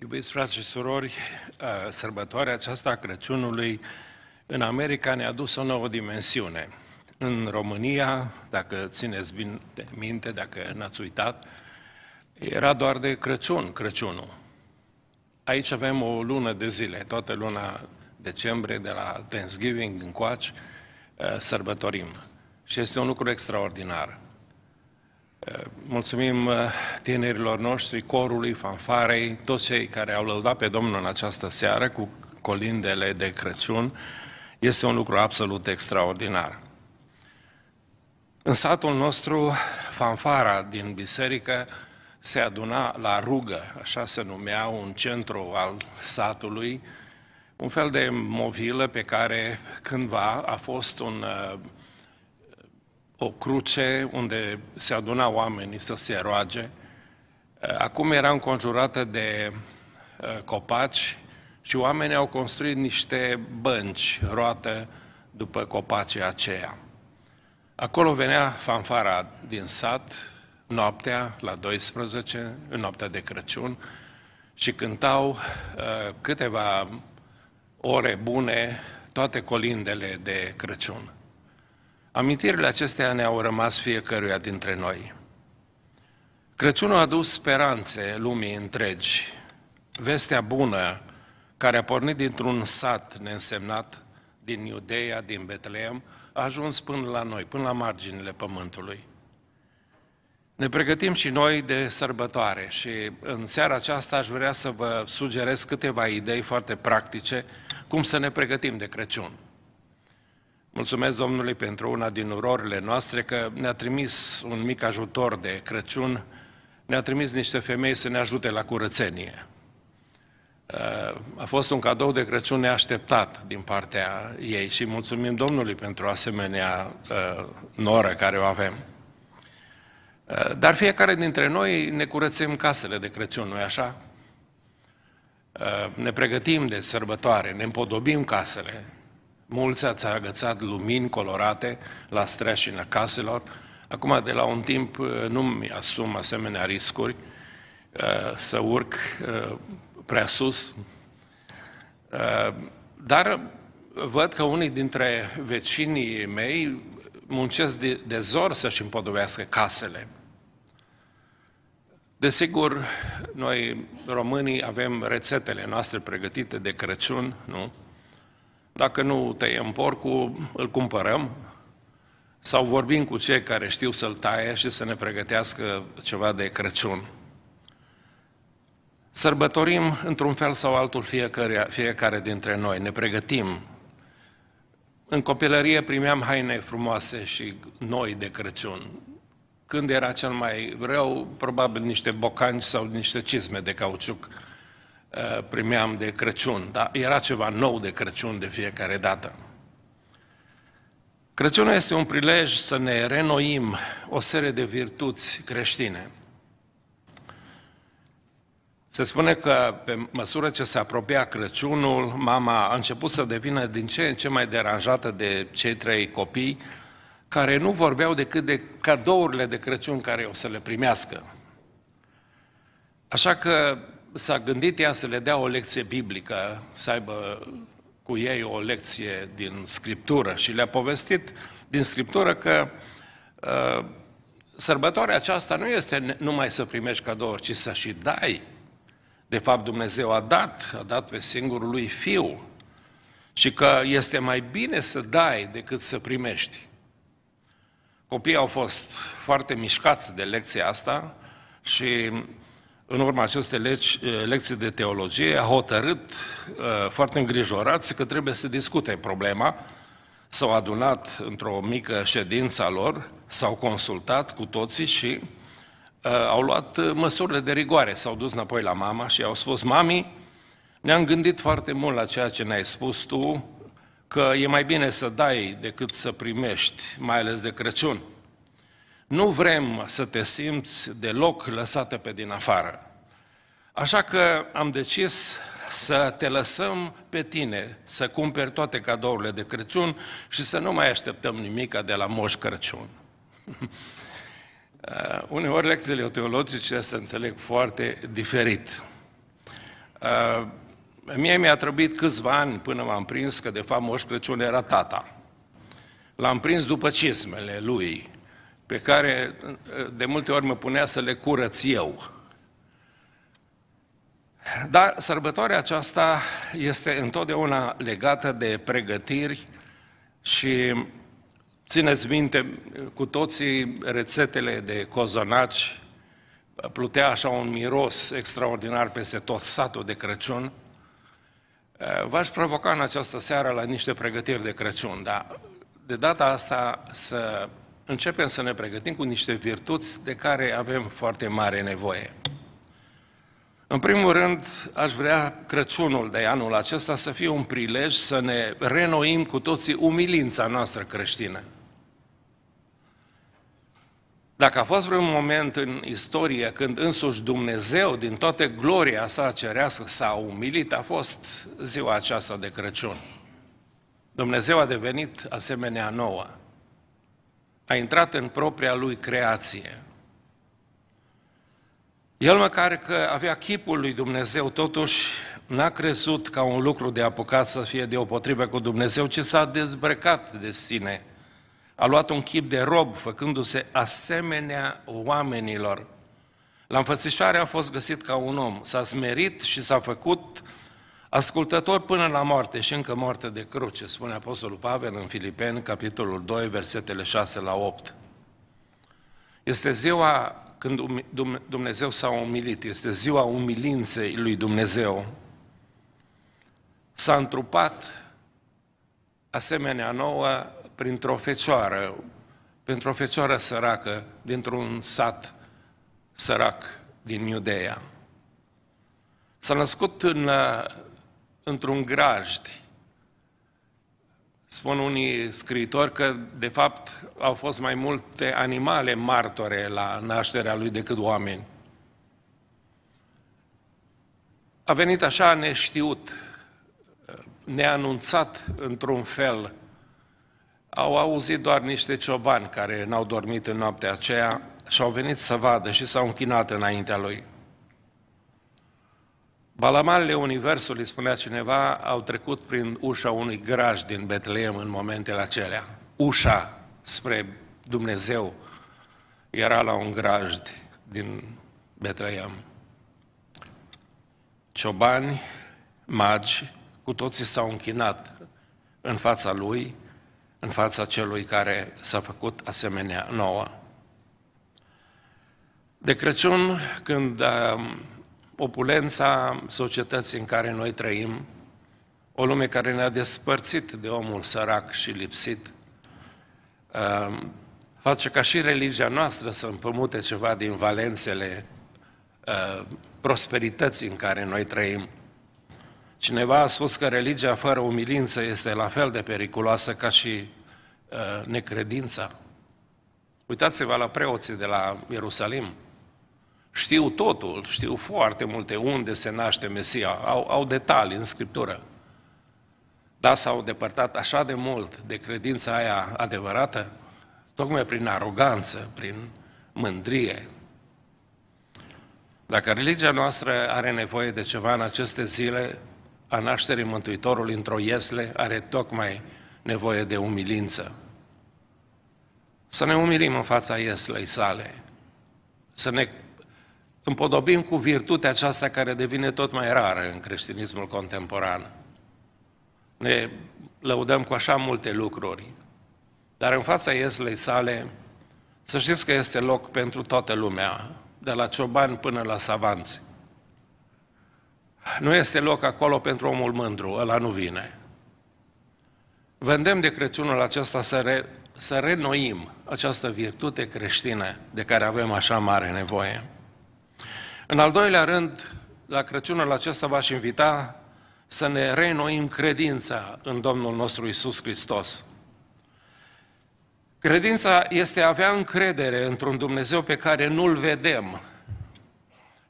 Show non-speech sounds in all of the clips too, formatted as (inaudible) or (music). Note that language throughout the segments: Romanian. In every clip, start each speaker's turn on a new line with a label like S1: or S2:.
S1: Iubiți frați și surori, ă, sărbătoarea aceasta a Crăciunului în America ne-a dus o nouă dimensiune. În România, dacă țineți bine minte, dacă n-ați uitat, era doar de Crăciun, Crăciunul. Aici avem o lună de zile, toată luna decembrie, de la Thanksgiving încoace, ă, sărbătorim. Și este un lucru extraordinar. Mulțumim uh, tinerilor noștri, corului, fanfarei, toți cei care au lăudat pe Domnul în această seară cu colindele de Crăciun. Este un lucru absolut extraordinar. În satul nostru, fanfara din biserică se aduna la rugă, așa se numea un centru al satului, un fel de movilă pe care cândva a fost un uh, o cruce unde se aduna oamenii să se roage. Eh, acum era înconjurată de eh, copaci și oamenii au construit niște bănci roată după copacii aceia. Acolo venea fanfara din sat, noaptea, la 12, în noaptea de Crăciun, și cântau uh, câteva ore bune toate colindele de Crăciun. Amintirile acestea ne-au rămas fiecăruia dintre noi. Crăciunul a adus speranțe lumii întregi, vestea bună care a pornit dintr-un sat neînsemnat din Iudeia, din Betleem, a ajuns până la noi, până la marginile pământului. Ne pregătim și noi de sărbătoare și în seara aceasta aș vrea să vă sugerez câteva idei foarte practice cum să ne pregătim de Crăciun. Mulțumesc Domnului pentru una din urorile noastre că ne-a trimis un mic ajutor de Crăciun, ne-a trimis niște femei să ne ajute la curățenie. Uh, a fost un cadou de Crăciun neașteptat din partea ei și mulțumim Domnului pentru asemenea uh, noră care o avem. Uh, dar fiecare dintre noi ne curățim casele de Crăciun, nu-i așa? Ne pregătim de sărbătoare, ne împodobim casele, Mulți ați agățat lumini colorate la streașina caselor. Acum, de la un timp, uh, nu-mi asum asemenea riscuri uh, să urc uh, prea sus. Dar văd că unii dintre vecinii mei muncesc de, zor să-și împodobească casele. Desigur, noi românii avem rețetele noastre pregătite de Crăciun, nu? Dacă nu tăiem porcul, îl cumpărăm sau vorbim cu cei care știu să-l taie și să ne pregătească ceva de Crăciun. Sărbătorim într-un fel sau altul fiecare, fiecare dintre noi, ne pregătim. În copilărie primeam haine frumoase și noi de Crăciun. Când era cel mai rău, probabil niște bocanci sau niște cizme de cauciuc Eh, primeam de Crăciun, dar era ceva nou de Crăciun de fiecare dată. Crăciunul este un prilej să ne renoim o serie de virtuți creștine. Se spune că pe măsură ce se apropia Crăciunul, mama a început să devină din ce în ce mai deranjată de cei trei copii care nu vorbeau decât de cadourile de Crăciun care o să le primească. Așa că s-a gândit ea să le dea o lecție biblică, să aibă cu ei o lecție din Scriptură și le-a povestit din Scriptură că uh, sărbătoarea aceasta nu este numai să primești cadouri, ci să și dai. De fapt, Dumnezeu a dat, a dat pe singurul lui Fiu și că este mai bine să dai decât să primești. Copiii au fost foarte mișcați de lecția asta și în urma acestei leci, eh, lecții de teologie, a hotărât eh, foarte îngrijorați că trebuie să discute problema. S-au adunat într-o mică ședință a lor, s-au consultat cu toții și eh, au luat măsurile de rigoare. S-au dus înapoi la mama și au spus, mami, ne-am gândit foarte mult la ceea ce ne-ai spus tu, că e mai bine să dai decât să primești, mai ales de Crăciun. Nu vrem să te simți deloc lăsată pe din afară. Așa că am decis să te lăsăm pe tine să cumperi toate cadourile de Crăciun și să nu mai așteptăm nimica de la Moș Crăciun. Uh, (laughs) uneori lecțiile teologice se înțeleg foarte diferit. Uh, mie mi-a trebuit câțiva ani până m-am prins că de fapt Moș Crăciun era tata. L-am prins după cismele lui, pe care de multe ori mă punea să le curăț eu. Dar sărbătoarea aceasta este întotdeauna legată de pregătiri și țineți minte cu toții rețetele de cozonaci, plutea așa un miros extraordinar peste tot satul de Crăciun. V-aș provoca în această seară la niște pregătiri de Crăciun, dar de data asta să începem să ne pregătim cu niște virtuți de care avem foarte mare nevoie. În primul rând, aș vrea Crăciunul de anul acesta să fie un prilej să ne renoim cu toții umilința noastră creștină. Dacă a fost vreun moment în istorie când însuși Dumnezeu, din toată gloria sa cerească, s-a umilit, a fost ziua aceasta de Crăciun. Dumnezeu a devenit asemenea nouă a intrat în propria lui creație. El, măcar că avea chipul lui Dumnezeu, totuși n-a crezut ca un lucru de apucat să fie deopotrivă cu Dumnezeu, ci s-a dezbrăcat de sine. A luat un chip de rob, făcându-se asemenea oamenilor. La înfățișare a fost găsit ca un om, s-a smerit și s-a făcut Ascultător până la moarte și încă moarte de cruce, spune Apostolul Pavel în Filipeni, capitolul 2, versetele 6 la 8. Este ziua când Dumnezeu s-a umilit, este ziua umilinței lui Dumnezeu. S-a întrupat asemenea nouă printr-o fecioară, printr-o fecioară săracă, dintr-un sat sărac din Iudeea. S-a născut în într-un grajd. Spun unii scriitori că, de fapt, au fost mai multe animale martore la nașterea lui decât oameni. A venit așa neștiut, neanunțat într-un fel. Au auzit doar niște ciobani care n-au dormit în noaptea aceea și au venit să vadă și s-au închinat înaintea lui. Balamalele Universului, spunea cineva, au trecut prin ușa unui graj din Betleem în momentele acelea. Ușa spre Dumnezeu era la un graj din Betleem. Ciobani, magi, cu toții s-au închinat în fața lui, în fața celui care s-a făcut asemenea nouă. De Crăciun, când um, opulența societății în care noi trăim, o lume care ne-a despărțit de omul sărac și lipsit, uh, face ca și religia noastră să împămute ceva din valențele uh, prosperității în care noi trăim. Cineva a spus că religia fără umilință este la fel de periculoasă ca și uh, necredința. Uitați-vă la preoții de la Ierusalim știu totul, știu foarte multe unde se naște Mesia, au, au detalii în Scriptură. Dar s-au depărtat așa de mult de credința aia adevărată, tocmai prin aroganță, prin mândrie. Dacă religia noastră are nevoie de ceva în aceste zile a nașterii Mântuitorului într-o iesle, are tocmai nevoie de umilință. Să ne umilim în fața ieslei sale, să ne împodobim cu virtutea aceasta care devine tot mai rară în creștinismul contemporan. Ne lăudăm cu așa multe lucruri, dar în fața ieslei sale, să știți că este loc pentru toată lumea, de la ciobani până la savanți. Nu este loc acolo pentru omul mândru, ăla nu vine. Vândem de Crăciunul acesta să, re, să renoim această virtute creștină de care avem așa mare nevoie. În al doilea rând, la Crăciunul acesta v-aș invita să ne reînnoim credința în Domnul nostru Isus Hristos. Credința este a avea încredere într-un Dumnezeu pe care nu-L vedem.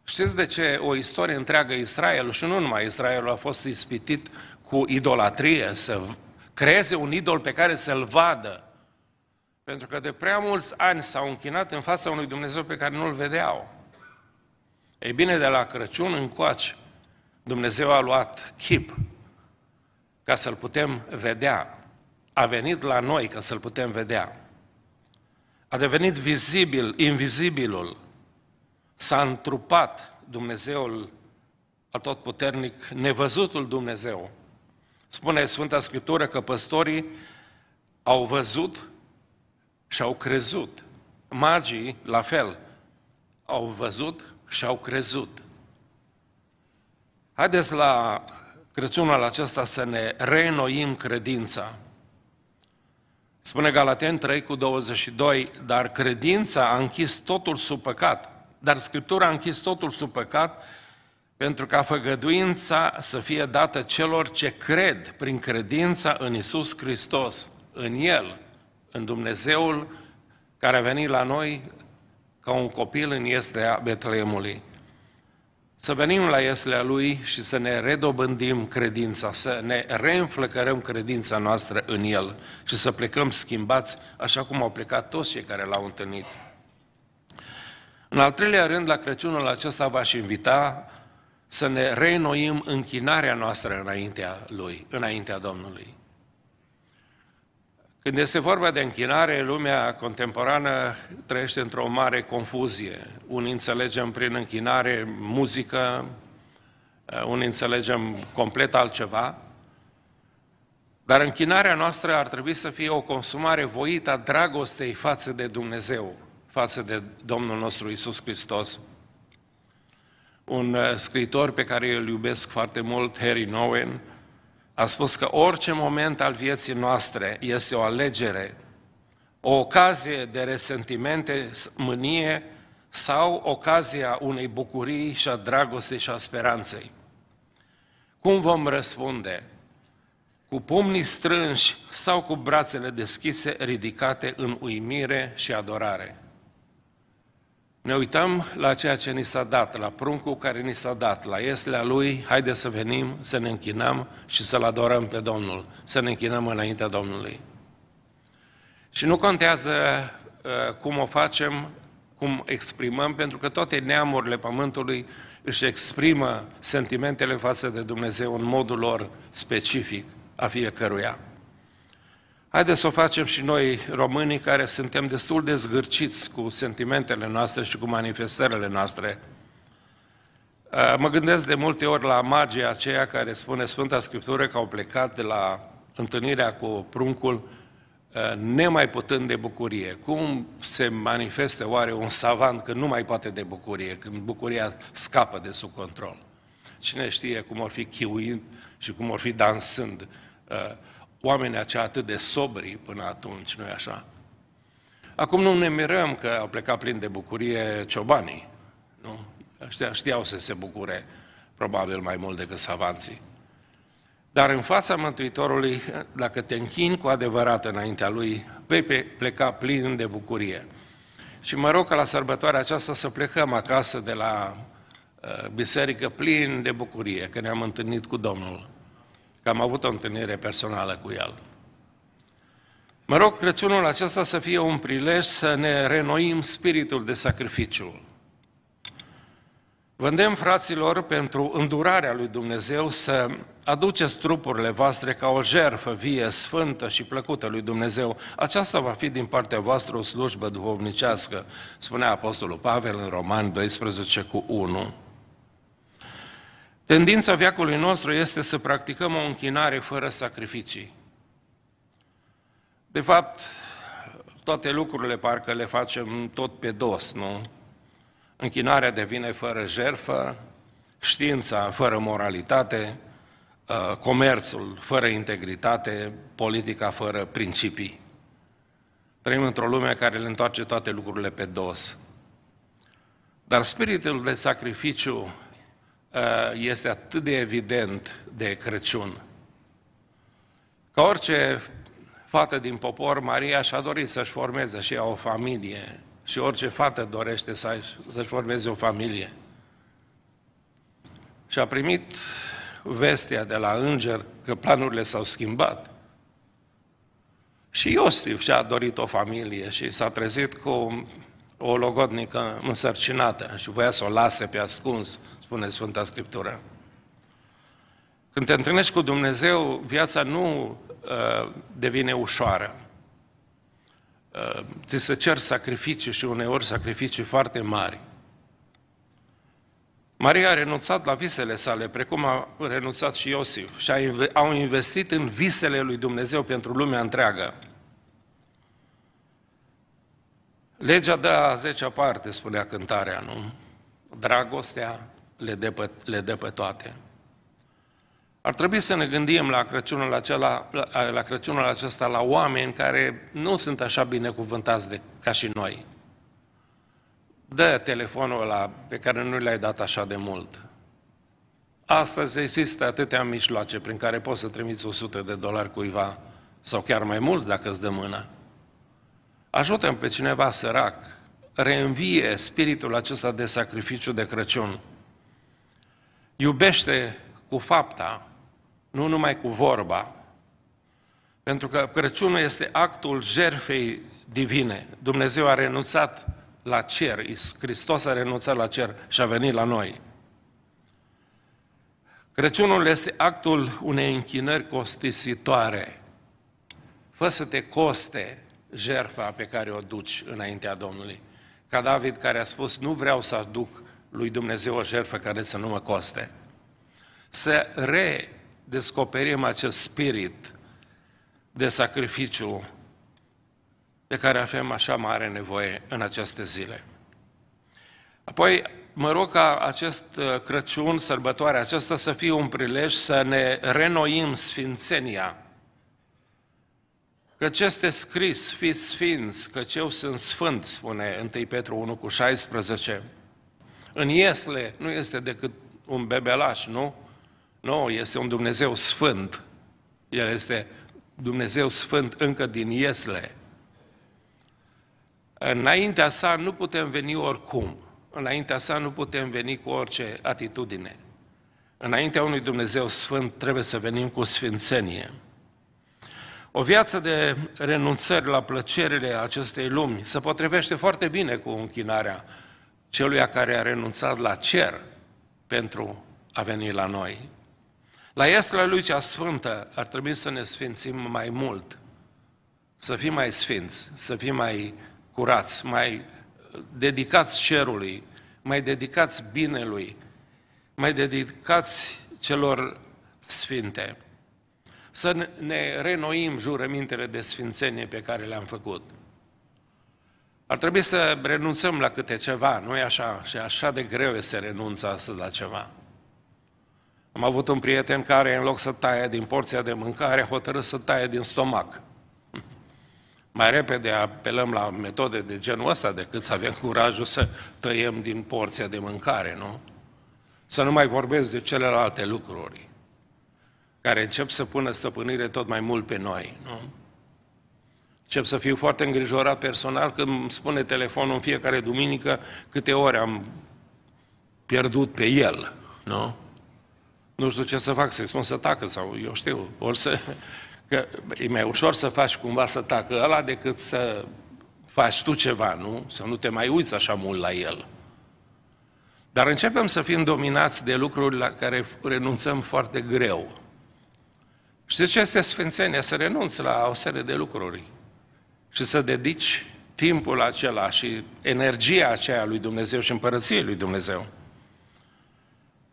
S1: Știți de ce o istorie întreagă Israelul și nu numai Israelul a fost ispitit cu idolatrie, să creeze un idol pe care să-l vadă. Pentru că de prea mulți ani s-au închinat în fața unui Dumnezeu pe care nu-L vedeau. Ei bine, de la Crăciun încoace, Dumnezeu a luat chip ca să-L putem vedea. A venit la noi ca să-L putem vedea. A devenit vizibil, invizibilul. S-a întrupat Dumnezeul atotputernic, nevăzutul Dumnezeu. Spune Sfânta Scriptură că păstorii au văzut și au crezut. Magii, la fel, au văzut și au crezut. Haideți la Crăciunul acesta să ne reînnoim credința. Spune Galaten 3 cu 22, dar credința a închis totul sub păcat. Dar Scriptura a închis totul sub păcat pentru ca făgăduința să fie dată celor ce cred prin credința în Isus Hristos, în El, în Dumnezeul care a venit la noi ca un copil în ieslea Betleemului. Să venim la ieslea Lui și să ne redobândim credința, să ne reînflăcărăm credința noastră în El și să plecăm schimbați, așa cum au plecat toți cei care L-au întâlnit. În al treilea rând, la Crăciunul acesta v-aș invita să ne reînnoim închinarea noastră înaintea Lui, înaintea Domnului. Când este vorba de închinare, lumea contemporană trăiește într-o mare confuzie. Unii înțelegem prin închinare muzică, uh, unii înțelegem complet altceva, dar închinarea noastră ar trebui să fie o consumare voită a dragostei față de Dumnezeu, față de Domnul nostru Isus Hristos. Un uh, scriitor pe care îl iubesc foarte mult, Harry Nowen, a spus că orice moment al vieții noastre este o alegere, o ocazie de resentimente, mânie sau ocazia unei bucurii și a dragostei și a speranței. Cum vom răspunde? Cu pumnii strânși sau cu brațele deschise ridicate în uimire și adorare? Ne uităm la ceea ce ni s-a dat, la pruncul care ni s-a dat, la ieslea lui, haide să venim, să ne închinăm și să-L adorăm pe Domnul, să ne închinăm înaintea Domnului. Și nu contează uh, cum o facem, cum exprimăm, pentru că toate neamurile pământului își exprimă sentimentele față de Dumnezeu în modul lor specific a fiecăruia. Haideți să o facem și noi românii care suntem destul de zgârciți cu sentimentele noastre și cu manifestările noastre. Uh, mă gândesc de multe ori la magia aceea care spune Sfânta Scriptură că au plecat de la întâlnirea cu pruncul uh, nemai putând de bucurie. Cum se manifeste oare un savant că nu mai poate de bucurie, când bucuria scapă de sub control? Cine știe cum or fi chiuind și cum or fi dansând uh, oamenii aceia atât de sobri până atunci, nu-i așa? Acum nu ne mirăm că au plecat plin de bucurie ciobanii, nu? Aștia știau să se bucure probabil mai mult decât savanții. Dar în fața Mântuitorului, dacă te închini cu adevărat înaintea Lui, vei pleca plin de bucurie. Și mă rog ca la sărbătoarea aceasta să plecăm acasă de la uh, biserică plin de bucurie, că ne-am întâlnit cu Domnul că am avut o întâlnire personală cu el. Mă rog Crăciunul acesta să fie un prilej să ne renoim spiritul de sacrificiu. Vândem fraților pentru îndurarea lui Dumnezeu să aduceți trupurile voastre ca o jerfă vie, sfântă și plăcută lui Dumnezeu. Aceasta va fi din partea voastră o slujbă duhovnicească, spunea Apostolul Pavel în Roman 12 cu 1. Tendința veacului nostru este să practicăm o închinare fără sacrificii. De fapt, toate lucrurile parcă le facem tot pe dos, nu? Închinarea devine fără jerfă, știința fără moralitate, ă, comerțul fără integritate, politica fără principii. Trăim într-o lume care le întoarce toate lucrurile pe dos. Dar spiritul de sacrificiu Uh, este atât de evident de Crăciun. Ca orice fată din popor, Maria și-a dorit să-și formeze și ea o familie și orice fată dorește să-și formeze o familie. Și a primit vestea de la înger că planurile s-au schimbat. Și Iosif și-a dorit o familie și s-a trezit cu o logodnică însărcinată și voia să o lase pe ascuns spune Sfânta Scriptură. Când te întâlnești cu Dumnezeu, viața nu uh, devine ușoară. Uh, ți se cer sacrificii și uneori sacrificii foarte mari. Maria a renunțat la visele sale, precum a renunțat și Iosif, și au investit în visele lui Dumnezeu pentru lumea întreagă. Legea dă a zecea parte, spunea cântarea, nu? Dragostea le dă pe, le dă pe toate. Ar trebui să ne gândim la Crăciunul, acela, la, la Crăciunul acesta la oameni care nu sunt așa binecuvântați de, ca și noi. Dă telefonul ăla pe care nu l-ai dat așa de mult. Astăzi există atâtea mijloace prin care poți să trimiți 100 de dolari cuiva sau chiar mai mult dacă îți dă mâna. Ajutăm pe cineva sărac, reînvie spiritul acesta de sacrificiu de Crăciun – Iubește cu fapta, nu numai cu vorba, pentru că Crăciunul este actul jerfei divine. Dumnezeu a renunțat la cer, Hristos a renunțat la cer și a venit la noi. Crăciunul este actul unei închinări costisitoare. Fă să te coste jerfa pe care o duci înaintea Domnului. Ca David care a spus, nu vreau să aduc lui Dumnezeu o jertfă care să nu mă coste. Să redescoperim acest spirit de sacrificiu de care avem așa mare nevoie în aceste zile. Apoi, mă rog ca acest uh, Crăciun, sărbătoarea aceasta, să fie un prilej să ne renoim sfințenia. ce este scris, fiți sfinți, că eu sunt sfânt, spune 1 Petru 1 cu 16 în Iesle nu este decât un bebelaș, nu? Nu, este un Dumnezeu sfânt. El este Dumnezeu sfânt încă din Iesle. Înaintea sa nu putem veni oricum. Înaintea sa nu putem veni cu orice atitudine. Înaintea unui Dumnezeu sfânt trebuie să venim cu sfințenie. O viață de renunțări la plăcerile acestei lumi se potrivește foarte bine cu închinarea celui care a renunțat la cer pentru a veni la noi. La iasla lui cea sfântă ar trebui să ne sfințim mai mult, să fim mai sfinți, să fim mai curați, mai dedicați cerului, mai dedicați binelui, mai dedicați celor sfinte. Să ne renoim jurămintele de sfințenie pe care le-am făcut. Ar trebui să renunțăm la câte ceva, nu e așa? Și așa de greu e să renunță astăzi la ceva. Am avut un prieten care, în loc să taie din porția de mâncare, hotărât să taie din stomac. (laughs) Mai repede apelăm la metode de genul ăsta decât să avem curajul să tăiem din porția de mâncare, nu? Să nu mai vorbesc de celelalte lucruri care încep să pună stăpânire tot mai mult pe noi, nu? Încep să fiu foarte îngrijorat personal când îmi spune telefonul în fiecare duminică câte ore am pierdut pe el, nu? Nu știu ce să fac, să-i spun să tacă sau eu știu, ori să... Că e mai ușor să faci cumva să tacă ăla decât să faci tu ceva, nu? Să nu te mai uiți așa mult la el. Dar începem să fim dominați de lucruri la care renunțăm foarte greu. Știți ce este sfințenia? Să renunți la o serie de lucruri și să dedici timpul acela și energia aceea lui Dumnezeu și împărăției lui Dumnezeu.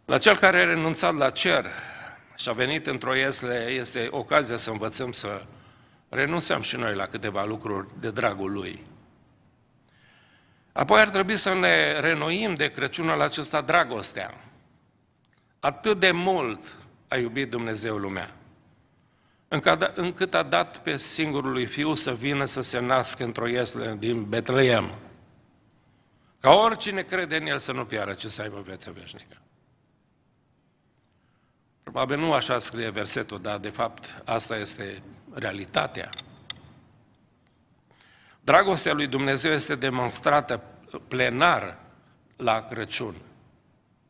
S1: La cel care a renunțat la cer și a venit într-o iesle, este ocazia să învățăm să renunțăm și noi la câteva lucruri de dragul lui. Apoi ar trebui să ne renoim de Crăciunul acesta dragostea. Atât de mult a iubit Dumnezeu lumea încât da, a dat pe singurul lui fiu să vină să se nască într-o iesle din Betleem. Ca oricine crede în el să nu piară, ce să aibă viață veșnică. Probabil nu așa scrie versetul, dar de fapt asta este realitatea. Dragostea lui Dumnezeu este demonstrată plenar la Crăciun,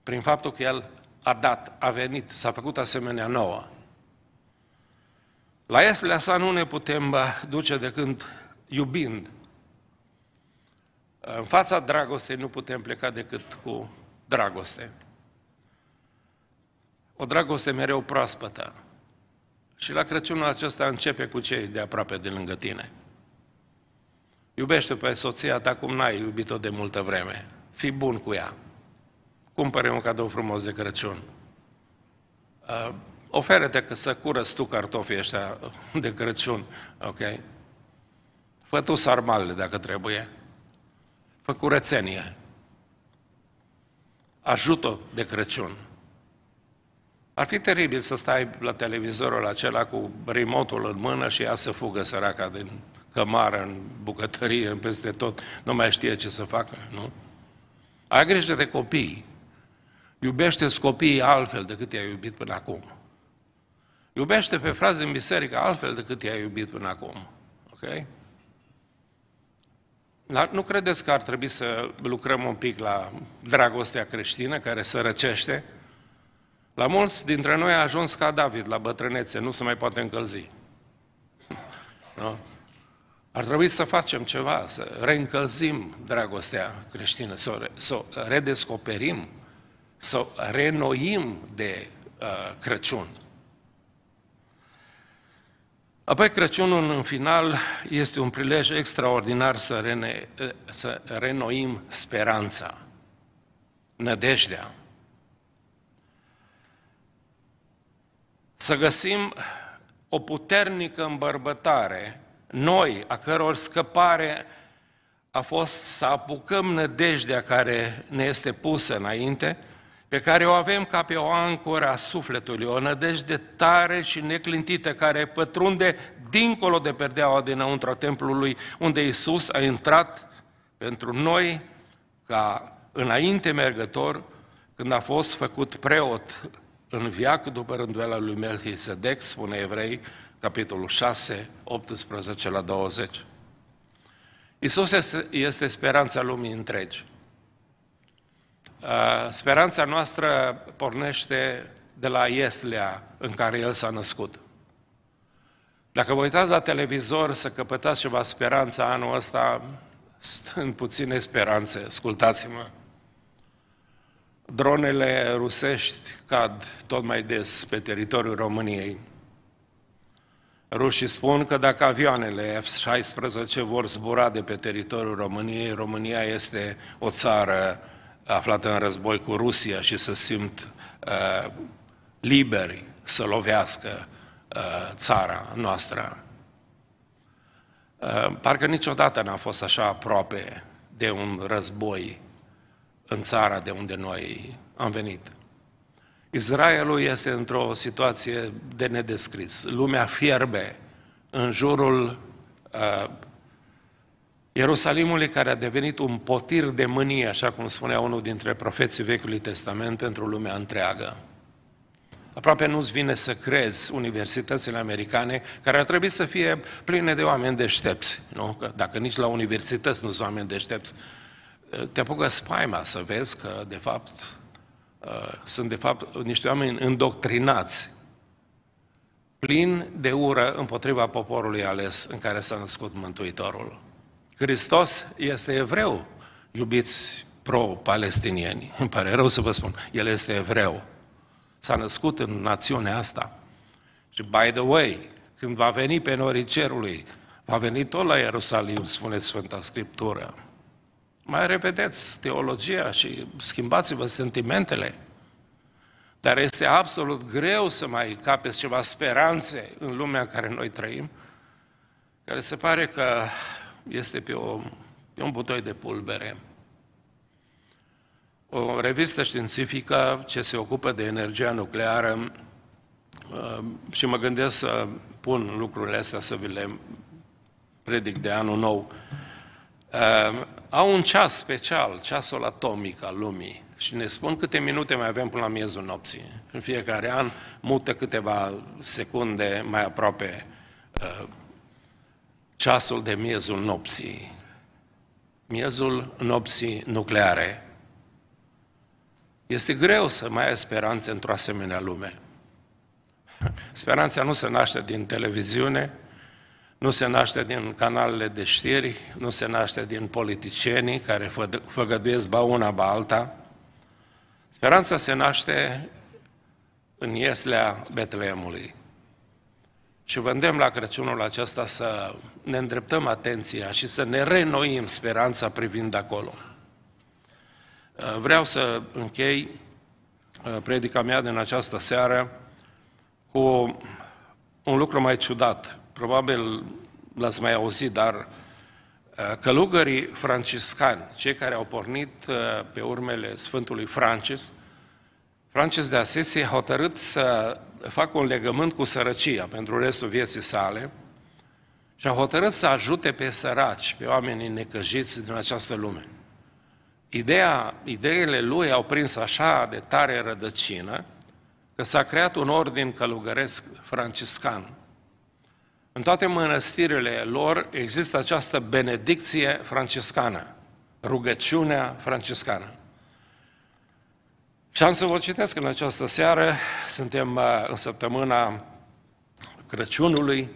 S1: prin faptul că El a dat, a venit, s-a făcut asemenea nouă. La ieslea sa nu ne putem duce decât iubind. În fața dragostei nu putem pleca decât cu dragoste. O dragoste mereu proaspătă. Și la Crăciunul acesta începe cu cei de aproape de lângă tine. Iubește pe soția ta cum n-ai iubit-o de multă vreme. Fii bun cu ea. Cumpere un cadou frumos de Crăciun. Uh, oferă-te că să curăți tu cartofii ăștia de Crăciun, ok? Fă tu sarmalele dacă trebuie. Fă curățenie. Ajută de Crăciun. Ar fi teribil să stai la televizorul acela cu remote în mână și ea să fugă săraca din cămară, în bucătărie, peste tot, nu mai știe ce să facă, nu? Ai grijă de copii. Iubește-ți copiii altfel decât i-ai iubit până acum. Iubește pe fraze în biserică altfel decât i-ai iubit până acum. Ok? Dar nu credeți că ar trebui să lucrăm un pic la dragostea creștină care se răcește? La mulți dintre noi a ajuns ca David la bătrânețe, nu se mai poate încălzi. (laughs) Nu? Ar trebui să facem ceva, să reîncălzim dragostea creștină, să o, re, să o redescoperim, să o renoim de uh, Crăciun. Apoi Crăciunul, în final, este un prilej extraordinar să, rene, să renoim speranța, nădejdea. Să găsim o puternică îmbărbătare, noi, a căror scăpare a fost să apucăm nădejdea care ne este pusă înainte, pe care o avem ca pe o ancoră a sufletului, o nădejde tare și neclintită care pătrunde dincolo de perdeaua dinăuntru a templului unde Isus a intrat pentru noi ca înainte mergător când a fost făcut preot în viac după rânduiala lui Melchisedec, spune Evrei, capitolul 6, 18 la 20. Isus este speranța lumii întregi. Uh, speranța noastră pornește de la Ieslea în care El s-a născut. Dacă vă uitați la televizor să căpătați ceva speranță anul ăsta, în puține speranțe, ascultați-mă. Dronele rusești cad tot mai des pe teritoriul României. Rușii spun că dacă avioanele F-16 vor zbura de pe teritoriul României, România este o țară aflată în război cu Rusia și să simt uh, liberi să lovească uh, țara noastră. Uh, parcă niciodată n-a fost așa aproape de un război în țara de unde noi am venit. Israelul este într-o situație de nedescris. Lumea fierbe în jurul uh, Ierusalimului care a devenit un potir de mânie, așa cum spunea unul dintre profeții Vechiului Testament, pentru lumea întreagă. Aproape nu-ți vine să crezi universitățile americane, care ar trebui să fie pline de oameni deștepți, nu? Că dacă nici la universități nu sunt oameni deștepți, te apucă spaima să vezi că, de fapt, uh, sunt de fapt niște oameni îndoctrinați, plini de ură împotriva poporului ales în care s-a născut Mântuitorul. Hristos este evreu, iubiți pro-palestinieni. Îmi pare rău să vă spun, el este evreu. S-a născut în națiunea asta. Și, by the way, când va veni pe norii cerului, va veni tot la Ierusalim, spune Sfânta Scriptură. Mai revedeți teologia și schimbați-vă sentimentele. Dar este absolut greu să mai capeți ceva speranțe în lumea în care noi trăim, care se pare că este pe, o, pe un butoi de pulbere. O revistă științifică ce se ocupă de energia nucleară uh, și mă gândesc să pun lucrurile astea să vi le predic de anul nou. Uh, au un ceas special, ceasul atomic al lumii și ne spun câte minute mai avem până la miezul nopții. În fiecare an mută câteva secunde mai aproape uh, ceasul de miezul nopții, miezul nopții nucleare. Este greu să mai ai speranțe într-o asemenea lume. (laughs) Speranța nu se naște din televiziune, nu se naște din canalele de știri, nu se naște din politicienii care făgăduiesc ba una, ba alta. Speranța se naște în ieslea Betleemului. Și vă îndemn la Crăciunul acesta să ne îndreptăm atenția și să ne renoim speranța privind acolo. Uh, vreau să închei uh, predica mea din această seară cu un lucru mai ciudat. Probabil l-ați mai auzit, dar uh, călugării franciscani, cei care au pornit pe urmele Sfântului Francis, Francis de Assisi a hotărât să facă un legământ cu sărăcia pentru restul vieții sale și a hotărât să ajute pe săraci, pe oamenii necăjiți din această lume. Ideea, ideile lui au prins așa de tare rădăcină că s-a creat un ordin călugăresc franciscan. În toate mănăstirile lor există această benedicție franciscană, rugăciunea franciscană. Și am să vă citesc în această seară, suntem uh, în săptămâna Crăciunului,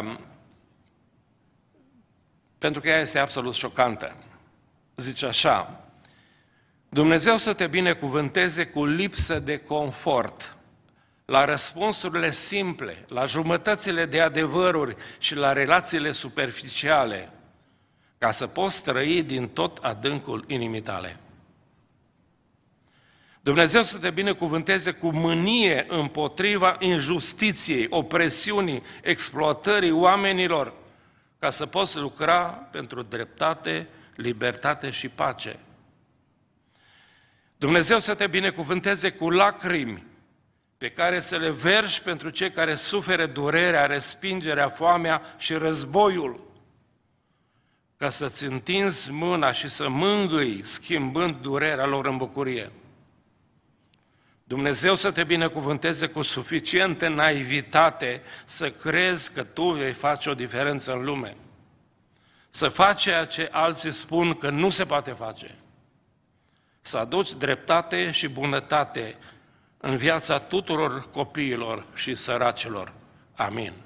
S1: um, pentru că ea este absolut șocantă. Zice așa, Dumnezeu să te binecuvânteze cu lipsă de confort, la răspunsurile simple, la jumătățile de adevăruri și la relațiile superficiale, ca să poți trăi din tot adâncul inimii tale. Dumnezeu să te binecuvânteze cu mânie împotriva injustiției, opresiunii, exploatării oamenilor, ca să poți lucra pentru dreptate, libertate și pace. Dumnezeu să te binecuvânteze cu lacrimi pe care să le vergi pentru cei care suferă durerea, respingerea, foamea și războiul, ca să-ți întinzi mâna și să mângâi, schimbând durerea lor în bucurie. Dumnezeu să te binecuvânteze cu suficientă naivitate să crezi că tu vei face o diferență în lume. Să faci ceea ce alții spun că nu se poate face. Să aduci dreptate și bunătate în viața tuturor copiilor și săracilor. Amin.